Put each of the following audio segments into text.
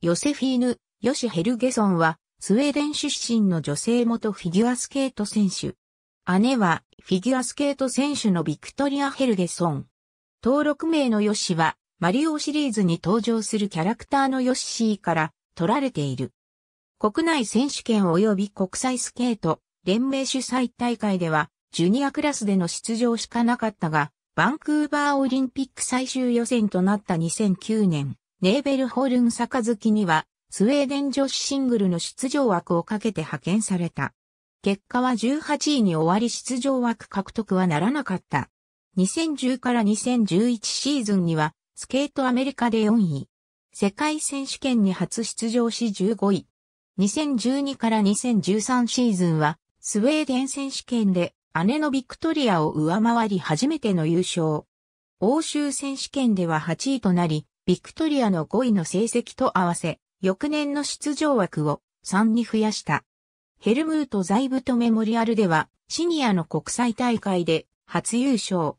ヨセフィーヌ・ヨシ・ヘルゲソンは、スウェーデン出身の女性元フィギュアスケート選手。姉は、フィギュアスケート選手のビクトリア・ヘルゲソン。登録名のヨシは、マリオシリーズに登場するキャラクターのヨッシーから取られている。国内選手権及び国際スケート連盟主催大会では、ジュニアクラスでの出場しかなかったが、バンクーバーオリンピック最終予選となった2009年、ネーベルホールン月には、スウェーデン女子シングルの出場枠をかけて派遣された。結果は18位に終わり出場枠獲得はならなかった。2010から2011シーズンには、スケートアメリカで4位。世界選手権に初出場し15位。2012から2013シーズンは、スウェーデン選手権で姉のビクトリアを上回り初めての優勝。欧州選手権では8位となり、ビクトリアの5位の成績と合わせ、翌年の出場枠を3に増やした。ヘルムート・ザイブトメモリアルでは、シニアの国際大会で初優勝。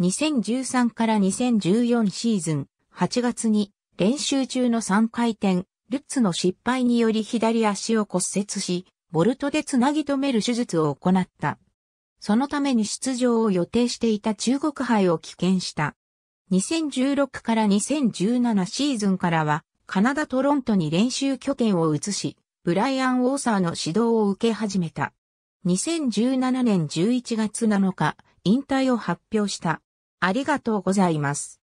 2013から2014シーズン8月に練習中の3回転、ルッツの失敗により左足を骨折し、ボルトでつなぎ止める手術を行った。そのために出場を予定していた中国杯を棄権した。2016から2017シーズンからは、カナダ・トロントに練習拠点を移し、ブライアン・ウォーサーの指導を受け始めた。2017年11月7日、引退を発表した。ありがとうございます。